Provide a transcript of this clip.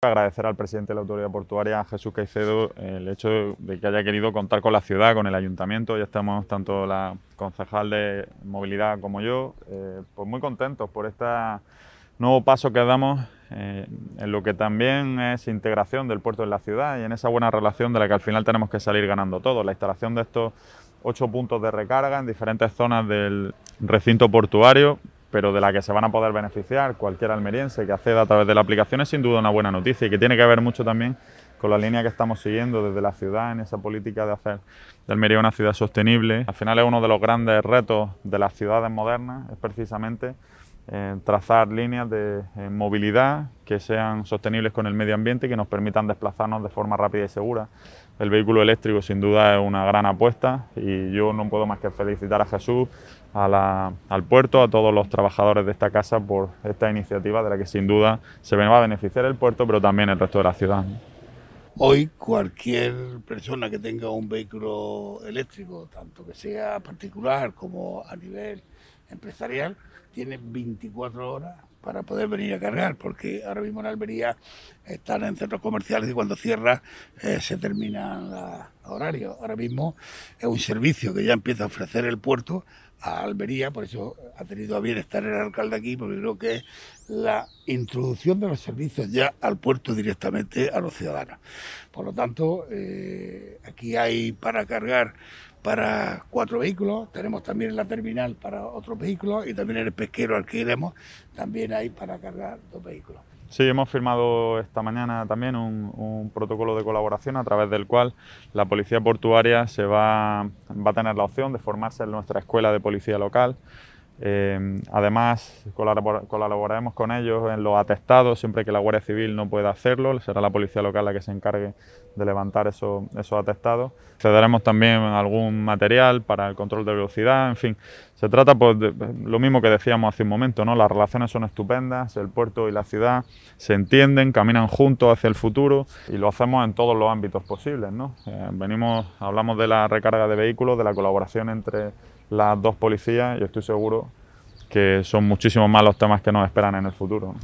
Agradecer al presidente de la autoridad portuaria, Jesús Caicedo, el hecho de que haya querido contar con la ciudad, con el ayuntamiento. Ya estamos tanto la concejal de movilidad como yo, eh, pues muy contentos por este nuevo paso que damos eh, en lo que también es integración del puerto en la ciudad y en esa buena relación de la que al final tenemos que salir ganando todos. La instalación de estos ocho puntos de recarga en diferentes zonas del recinto portuario pero de la que se van a poder beneficiar cualquier almeriense que acceda a través de la aplicación es sin duda una buena noticia y que tiene que ver mucho también con la línea que estamos siguiendo desde la ciudad en esa política de hacer de Almería una ciudad sostenible. Al final es uno de los grandes retos de las ciudades modernas, es precisamente trazar líneas de movilidad que sean sostenibles con el medio ambiente y que nos permitan desplazarnos de forma rápida y segura. El vehículo eléctrico sin duda es una gran apuesta y yo no puedo más que felicitar a Jesús, al puerto, a todos los trabajadores de esta casa por esta iniciativa de la que sin duda se va a beneficiar el puerto pero también el resto de la ciudad. Hoy cualquier persona que tenga un vehículo eléctrico, tanto que sea particular como a nivel empresarial, tiene 24 horas para poder venir a cargar, porque ahora mismo en Almería están en centros comerciales y cuando cierra eh, se terminan los horarios. Ahora mismo es un servicio que ya empieza a ofrecer el puerto a Almería, por eso ha tenido a bien estar el alcalde aquí, porque creo que es la introducción de los servicios ya al puerto directamente a los ciudadanos. Por lo tanto, eh, aquí hay para cargar para cuatro vehículos, tenemos también la terminal para otros vehículos y también el pesquero al también hay para cargar dos vehículos. Sí, hemos firmado esta mañana también un, protocolo de colaboración a través del cual la policía portuaria se va, va a tener la opción de formarse en nuestra escuela de policía local. Em, además, colaboraremos con ellos en los atestados, siempre que la Guardia Civil no pueda hacerlo, será la policía local la que se encargue de levantar esos, atestados. Cederemos también algún material para el control de velocidad, en fin. Se trata pues, de lo mismo que decíamos hace un momento, ¿no? las relaciones son estupendas, el puerto y la ciudad se entienden, caminan juntos hacia el futuro y lo hacemos en todos los ámbitos posibles. ¿no? Eh, venimos, hablamos de la recarga de vehículos, de la colaboración entre las dos policías y estoy seguro que son muchísimos más los temas que nos esperan en el futuro.